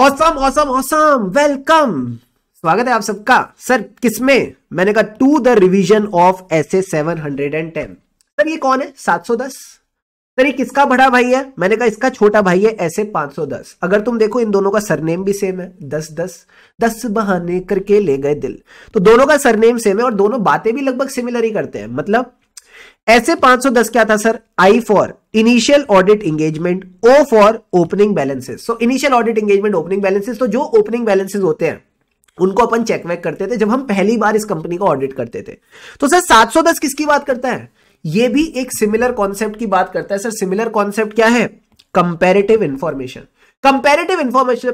Awesome awesome awesome welcome स्वागत है आप सबका सर किसमें मैंने कहा to the revision of S A seven hundred and ten sir ये कौन है सात सौ दस सर ये किसका बड़ा भाई है मैंने कहा इसका छोटा भाई है ऐसे दस अगर तुम देखो इन दोनों का सरनेम भी सेम है दस दस दस बहाने करके ले गए दिल तो दोनों का सरनेम सेम है और दोनों बातें भी लगभग सिमिलर ही करते हैं मतलब ऐसे 510 क्या था sir I for initial audit engagement O for opening balances so initial audit engagement opening balances तो जो ओपनिंग बैलेंसेस होते हैं उनको अपन चेक वेक करते थे जब हम पहली बार इस कंपनी को ऑडिट करते थे तो सर 710 किसकी बात करता है ये भी एक सिमिलर कॉन्सेप्ट की बात करता है सर सिमिलर कॉन्सेप्ट क्या है comparative information comparative information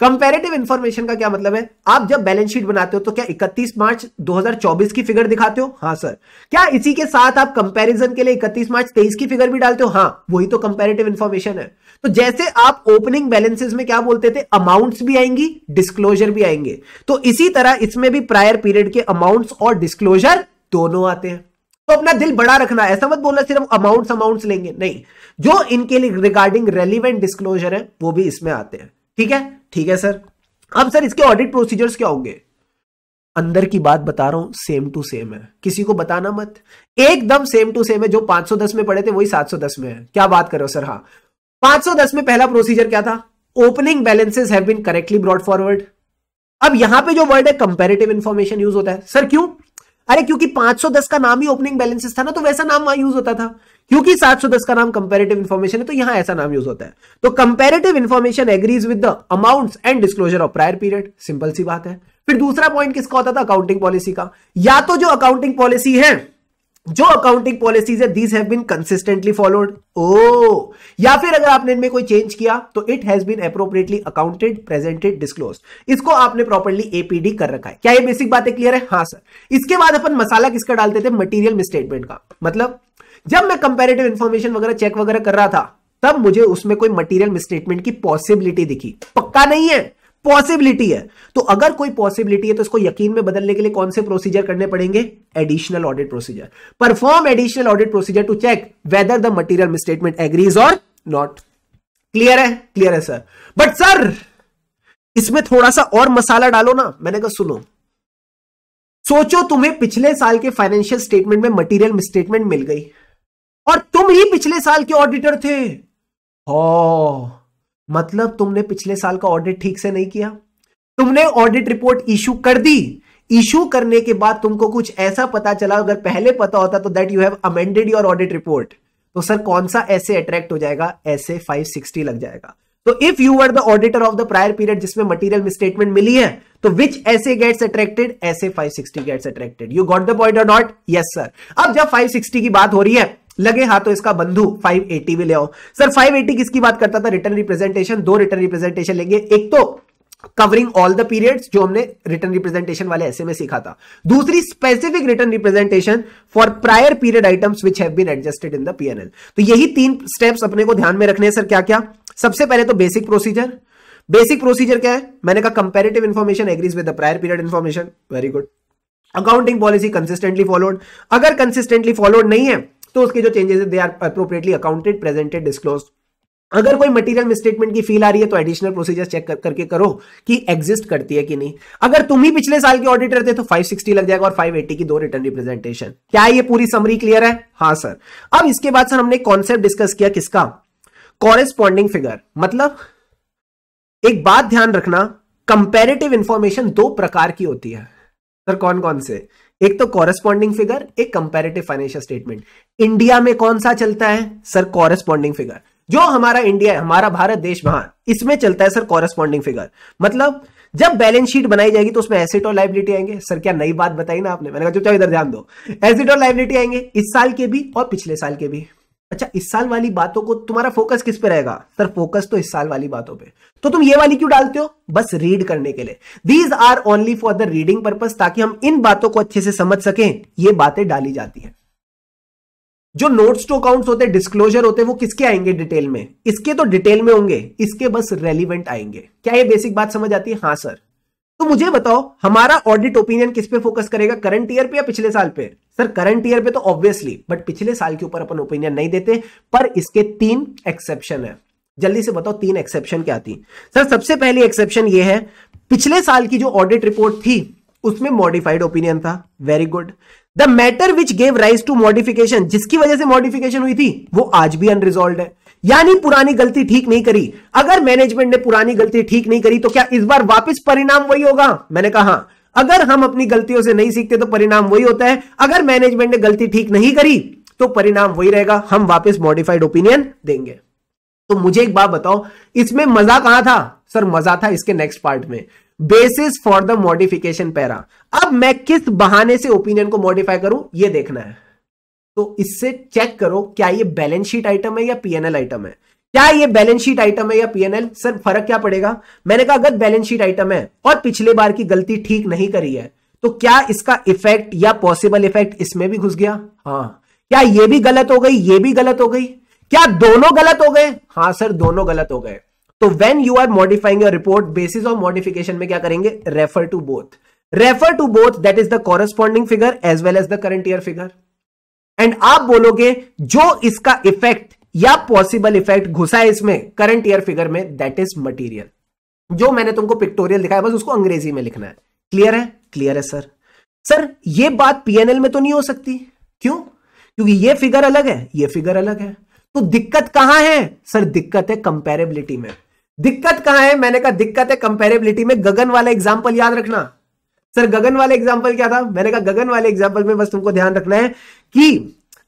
comparative information का क्या मतलब है आप जब बैलेंस शीट बनाते हो तो क्या 31 मार्च 2024 की फिगर दिखाते हो हाँ सर क्या इसी के साथ आप कंपैरिजन के लिए 31 मार्च 23 की फिगर भी डालते हो हाँ वही तो कंपेरेटिव इंफॉर्मेशन है तो जैसे आप ओपनिंग बैलेंसेज में क्या बोलते थे अमाउंट्स भी आएंगी डिस्क्लोजर भी आएंगे तो इसी तरह इसमें भी प्रायर पीरियड के अमाउंट्स और डिस्क्लोजर दोनों आते हैं तो अपना दिल बड़ा रखना ऐसा मत बोलना सिर्फ अमाउंट्स अमाउंट्स लेंगे नहीं जो इनके लिए रिगार्डिंग रेलिवेंट डिस्क्लोजर है वो भी इसमें आते हैं ठीक है ठीक है सर अब सर इसके ऑडिट प्रोसीजर्स क्या होंगे अंदर की बात बता रहा हूं सेम टू सेम है किसी को बताना मत एकदम सेम टू सेम है जो 510 में पड़े थे वही 710 में है क्या बात करो सर हाँ 510 में पहला प्रोसीजर क्या था opening balances have been correctly brought forward अब यहां पे जो वर्ड है कंपेरेटिव इंफॉर्मेशन यूज होता है सर क्यों अरे क्योंकि 510 का नाम ही ओपनिंग बैलेंसेस था ना तो वैसा नाम वहां यूज होता था क्योंकि 710 का नाम कंपेरेटिव इन्फॉर्मेशन है तो यहां ऐसा नाम यूज होता है तो comparative information agrees with the amounts and disclosure of prior period simple सी बात है फिर दूसरा पॉइंट किसका होता था अकाउंटिंग पॉलिसी का या तो जो अकाउंटिंग पॉलिसी है जो अकाउंटिंग पॉलिसीज है these have been consistently followed ओ या फिर अगर आपने इनमें कोई चेंज किया तो it has been appropriately accounted presented disclose इसको आपने प्रॉपरली एपीडी कर रखा है क्या ये बेसिक बातें क्लियर है हाँ सर इसके बाद अपन मसाला किसका डालते थे मटीरियल मिसस्टेटमेंट का मतलब जब मैं कंपेरेटिव इंफॉर्मेशन वगैरह चेक वगैरह कर रहा था तब मुझे उसमें कोई मटेरियल मिसस्टेटमेंट की पॉसिबिलिटी दिखी पक्का नहीं है पॉसिबिलिटी है तो अगर कोई पॉसिबिलिटी है तो इसको यकीन में बदलने के लिए कौन से प्रोसीजर करने पड़ेंगे additional audit procedure perform additional audit procedure to check whether the material statement agrees और नॉट क्लियर है क्लियर है सर बट सर इसमें थोड़ा सा और मसाला डालो ना मैंने कहा सुनो सोचो तुम्हें पिछले साल के फाइनेंशियल स्टेटमेंट में मटेरियल स्टेटमेंट मिल गई और तुम ही पिछले साल के ऑडिटर थे हो हाँ। मतलब तुमने पिछले साल का ऑडिट ठीक से नहीं किया तुमने ऑडिट रिपोर्ट इशू कर दी इशू करने के बाद तुमको कुछ ऐसा पता चला अगर पहले पता होता तो that you have amended your audit report तो सर कौन सा ऐसे अट्रैक्ट हो जाएगा ऐसे 560 लग जाएगा तो if you are the auditor of the prior period जिसमें मटेरियल मिसस्टेटमेंट मिली है तो which SA gets attracted SA 560 gets attracted you got the point और नॉट यस सर अब जब 560 की बात हो रही है लगे हाथों तो इसका बंधु 580 भी ले आओ सर 580 किसकी बात करता था रिटर्न रिप्रेजेंटेशन दो रिटर्न रिप्रेजेंटेशन लेंगे एक तो कवरिंग ऑल द पीरियड्स जो हमने रिटर्न रिप्रेजेंटेशन वाले ऐसे में सीखा था दूसरी specific written representation for prior period items which have been adjusted in the PNL तो यही तीन स्टेप्स अपने को ध्यान में रखने हैं सर क्या क्या सबसे पहले तो बेसिक प्रोसीजर बेसिक प्रोसीजर क्या है मैंने कहा comparative information agrees with the prior period information very good accounting policy consistently followed अगर कंसिस्टेंटली फॉलोड नहीं है तो उसके जो चेंजेस है they are appropriately accounted presented disclose अगर कोई मटेरियल मिसस्टेटमेंट की फील आ रही है तो एडिशनल प्रोसीजर चेक कर, करके करो कि एग्जिस्ट करती है कि नहीं अगर तुम ही पिछले साल के ऑडिटर थे तो 560 लग जाएगा और 580 की दो रिटर्न रिप्रेजेंटेशन क्या ये पूरी समरी क्लियर है हाँ सर अब इसके बाद सर हमने कॉन्सेप्ट डिस्कस किया किसका कॉरेस्पॉन्डिंग फिगर मतलब एक बात ध्यान रखना कंपेरेटिव इंफॉर्मेशन दो प्रकार की होती है सर कौन कौन से एक तो कॉरेस्पॉन्डिंग फिगर एक कंपेरेटिव फाइनेंशियल स्टेटमेंट इंडिया में कौन सा चलता है सर कॉरेस्पॉन्डिंग फिगर जो हमारा इंडिया है हमारा भारत देश वहां इसमें चलता है सर कॉरेस्पॉन्डिंग फिगर मतलब जब बैलेंस शीट बनाई जाएगी तो उसमें एसेट और लाइबिलिटी आएंगे सर क्या नई बात बताई ना आपने मैंने कहा चुपचाप इधर ध्यान दो एसेट और लाइबिलिटी आएंगे इस साल के भी और पिछले साल के भी अच्छा इस साल वाली बातों को तुम्हारा फोकस किस पे रहेगा सर फोकस तो इस साल वाली बातों पे तो तुम ये वाली क्यों डालते हो बस रीड करने के लिए these are only for the reading purpose ताकि हम इन बातों को अच्छे से समझ सकें ये बातें डाली जाती हैं जो नोट्स टू अकाउंट्स होते हैं डिस्क्लोजर होते हैं वो किसके आएंगे डिटेल में इसके तो डिटेल में होंगे इसके बस रेलिवेंट आएंगे क्या ये बेसिक बात समझ आती है हाँ सर तो मुझे बताओ हमारा ऑडिट ओपिनियन किस पे फोकस करेगा करंट ईयर पे या पिछले साल पे सर करंट ईयर पे तो ऑब्वियसली बट पिछले साल के ऊपर अपन ओपिनियन नहीं देते पर इसके तीन एक्सेप्शन है जल्दी से बताओ तीन एक्सेप्शन क्या थी सर सबसे पहली एक्सेप्शन ये है पिछले साल की जो ऑडिट रिपोर्ट थी उसमें मॉडिफाइड ओपिनियन था very good the matter which gave rise to modification जिसकी वजह से मॉडिफिकेशन हुई थी वो आज भी अनरिजॉल्व है यानी पुरानी गलती ठीक नहीं करी अगर मैनेजमेंट ने पुरानी गलती ठीक नहीं करी तो क्या इस बार वापस परिणाम वही होगा मैंने कहा हाँ। अगर हम अपनी गलतियों से नहीं सीखते तो परिणाम वही होता है अगर मैनेजमेंट ने गलती ठीक नहीं करी तो परिणाम वही रहेगा हम वापस मॉडिफाइड ओपिनियन देंगे तो मुझे एक बात बताओ इसमें मजा कहां था सर मजा था इसके नेक्स्ट पार्ट में basis for the modification para अब मैं किस बहाने से ओपिनियन को मॉडिफाई करूं ये देखना है तो इससे चेक करो क्या ये बैलेंस शीट आइटम है या पीएनएल आइटम है क्या ये बैलेंस शीट आइटम है या पीएनएल सर फर्क क्या पड़ेगा मैंने कहा अगर बैलेंस शीट आइटम है और पिछले बार की गलती ठीक नहीं करी है तो क्या इसका इफेक्ट या पॉसिबल इफेक्ट इसमें भी घुस गया हाँ क्या ये भी गलत हो गई ये भी गलत हो गई क्या दोनों गलत हो गए हाँ सर दोनों गलत हो गए तो when you are modifying your report basis of modification में क्या करेंगे refer to both refer to both that is the corresponding figure as well as the current year figure and आप बोलोगे जो इसका इफेक्ट या पॉसिबल इफेक्ट घुसा है इसमें करंट ईयर फिगर में दैट इज मटीरियल जो मैंने तुमको पिक्टोरियल दिखाया बस उसको अंग्रेजी में लिखना है क्लियर है क्लियर है सर सर ये बात पीएनएल में तो नहीं हो सकती क्यों क्योंकि ये फिगर अलग है ये फिगर अलग है तो दिक्कत कहां है सर दिक्कत है कंपेरेबिलिटी में दिक्कत कहां है मैंने कहा दिक्कत है कंपेरेबिलिटी में गगन वाला एग्जाम्पल याद रखना सर गगन वाला एग्जाम्पल क्या था मैंने कहा गगन वाले एग्जाम्पल में बस तुमको ध्यान रखना है कि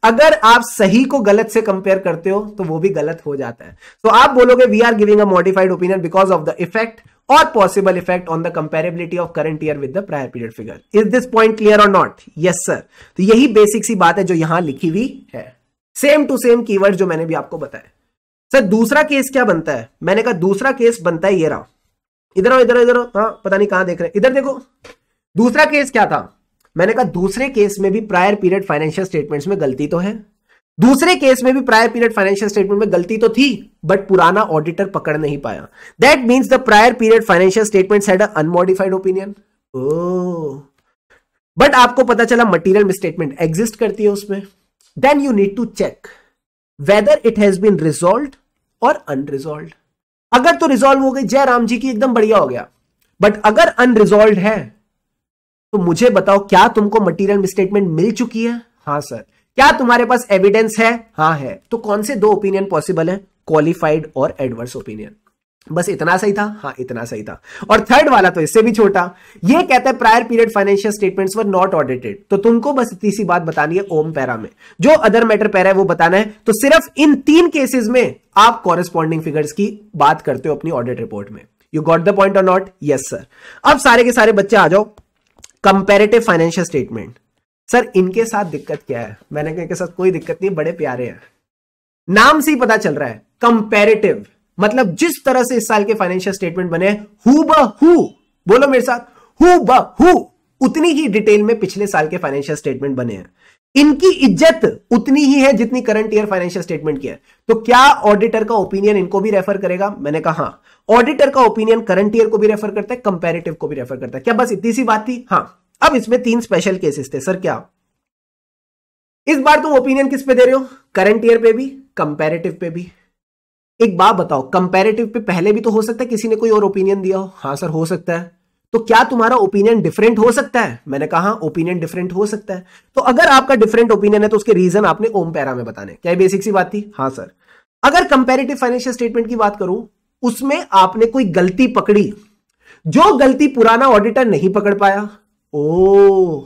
अगर आप सही को गलत से कंपेयर करते हो तो वो भी गलत हो जाता है तो आप बोलोगे we are giving a modified opinion because of the effect और possible effect on the comparability of current year with the prior period figure is this point clear और नॉट यस सर तो यही बेसिक सी बात है जो यहां लिखी हुई है सेम टू सेम कीवर्ड जो मैंने भी आपको बताया सर दूसरा केस क्या बनता है मैंने कहा दूसरा केस बनता है ये रहा इधर इधर इधर हाँ पता नहीं कहां देख रहे इधर देखो दूसरा केस क्या था मैंने कहा दूसरे केस में भी प्रायर पीरियड फाइनेंशियल स्टेटमेंट में गलती तो है दूसरे केस में भी प्रायर पीरियड फाइनेंशियल स्टेटमेंट में गलती तो थी बट पुराना ऑडिटर पकड़ नहीं पाया that mean the prior period financial statement had unmodified opinion but आपको पता चला मटीरियल स्टेटमेंट एग्जिस्ट करती है उसमें then you need to check whether it has been resolved और अनरिजोल्व अगर तो रिजोल्व हो गई जय राम जी की एकदम बढ़िया हो गया बट अगर अनरिजोल्व है तो मुझे बताओ क्या तुमको मटीरियल मिसस्टेटमेंट मिल चुकी है हाँ सर क्या तुम्हारे पास एविडेंस है हाँ है तो कौन से दो ओपिनियन पॉसिबल है क्वालिफाइड और एडवर्स ओपिनियन बस इतना सही था हाँ इतना सही था और थर्ड वाला तो इससे भी छोटा ये कहता है prior period financial statements were not audited तो तुमको बस इतनी सी बात बतानी है ओम पैरा में जो अदर मैटर पैरा है वो बताना है तो सिर्फ इन तीन केसेस में आप कॉरेस्पॉन्डिंग फिगर्स की बात करते हो अपनी ऑडिट रिपोर्ट में यू गॉट द पॉइंट और नॉट यस सर अब सारे के सारे बच्चे आ जाओ कंपेरेटिव फाइनेंशियल स्टेटमेंट सर इनके साथ दिक्कत क्या है मैंने कहा इनके साथ कोई दिक्कत नहीं बड़े प्यारे हैं नाम से ही पता चल रहा है कंपेरेटिव मतलब जिस तरह से इस साल के फाइनेंशियल स्टेटमेंट बने हु बोलो मेरे साथ हु उतनी ही डिटेल में पिछले साल के फाइनेंशियल स्टेटमेंट बने हैं इनकी इज्जत उतनी ही है जितनी करंट ईयर फाइनेंशियल स्टेटमेंट की है तो क्या ऑडिटर का ओपिनियन इनको भी रेफर करेगा मैंने कहा हाँ ऑडिटर का ओपिनियन करंट ईयर को भी रेफर करता है कंपेरेटिव को भी रेफर करता है क्या बस इतनी सी बात थी हाँ अब इसमें तीन स्पेशल केसेस थे सर क्या इस बार तुम ओपिनियन किस पे दे रहे हो करंट ईयर पे भी कंपेरेटिव पे भी एक बात बताओ कंपेरेटिव पे पहले भी तो हो सकता है किसी ने कोई और ओपिनियन दिया हो हाँ सर हो सकता है तो क्या तुम्हारा ओपिनियन डिफरेंट हो सकता है मैंने कहा ओपिनियन हाँ, डिफरेंट हो सकता है तो अगर आपका डिफरेंट ओपिनियन है तो उसके रीजन आपने ओम पैरा में बताने क्या बेसिक सी बात थी हाँ सर अगर कंपेरेटिव फाइनेंशियल स्टेटमेंट की बात करूं उसमें आपने कोई गलती पकड़ी जो गलती पुराना ऑडिटर नहीं पकड़ पाया ओ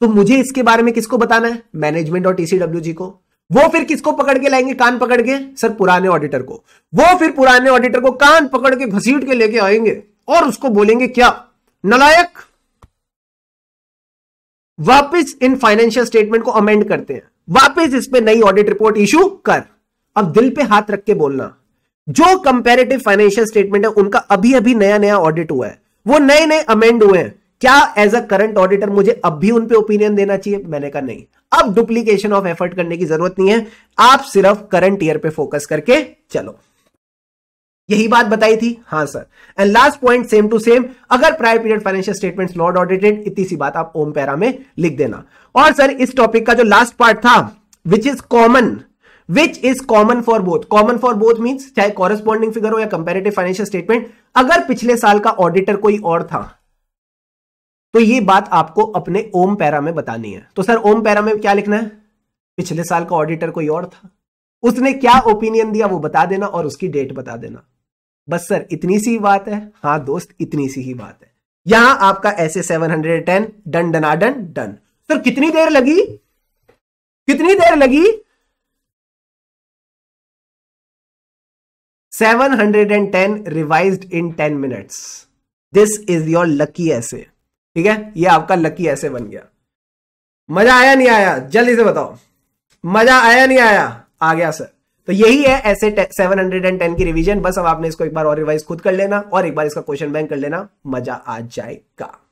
तो मुझे इसके बारे में किसको बताना है मैनेजमेंट और टीसीडब्ल्यू जी को वो फिर किसको पकड़ के लाएंगे कान पकड़ के सर पुराने ऑडिटर को वो फिर पुराने ऑडिटर को कान पकड़ के घसीट के लेके आएंगे और उसको बोलेंगे क्या नलायक वापस इन फाइनेंशियल स्टेटमेंट को अमेंड करते हैं वापस इस पे नई ऑडिट रिपोर्ट इशू कर अब दिल पे हाथ रख के बोलना जो कंपेरेटिव फाइनेंशियल स्टेटमेंट है उनका अभी अभी नया नया ऑडिट हुआ है वो नए नए अमेंड हुए हैं क्या एज अ करंट ऑडिटर मुझे अब भी उन पे ओपिनियन देना चाहिए मैंने कहा नहीं अब डुप्लीकेशन ऑफ एफर्ट करने की जरूरत नहीं है आप सिर्फ करंट ईयर पे फोकस करके चलो यही बात बताई थी हाँ sir and last point same to same अगर prior period financial statements not audited इतनी सी बात आप ओम पैरा में लिख देना और सर इस टॉपिक का जो लास्ट पार्ट था which is common which is common for both common for both means चाहे कॉरेस्पॉन्डिंग फिगर हो या कंपेरेटिव फाइनेंशियल स्टेटमेंट अगर पिछले साल का ऑडिटर कोई और था तो ये बात आपको अपने ओम पैरा में बतानी है तो सर ओम पैरा में क्या लिखना है पिछले साल का ऑडिटर कोई और था उसने क्या ओपिनियन दिया वो बता देना और उसकी डेट बता देना बस सर इतनी सी बात है हाँ दोस्त इतनी सी ही बात है यहां आपका SA seven hundred ten done डनाडन डन सर कितनी देर लगी कितनी देर लगी seven hundred and ten revise in ten minutes this is your lucky SA ठीक है ये आपका लकी ऐसे बन गया मजा आया नहीं आया जल्दी से बताओ मजा आया नहीं आया आ गया सर तो यही है ऐसे 710 की रिवीजन बस अब आपने इसको एक बार और रिवाइज खुद कर लेना और एक बार इसका क्वेश्चन बैंक कर लेना मजा आ जाएगा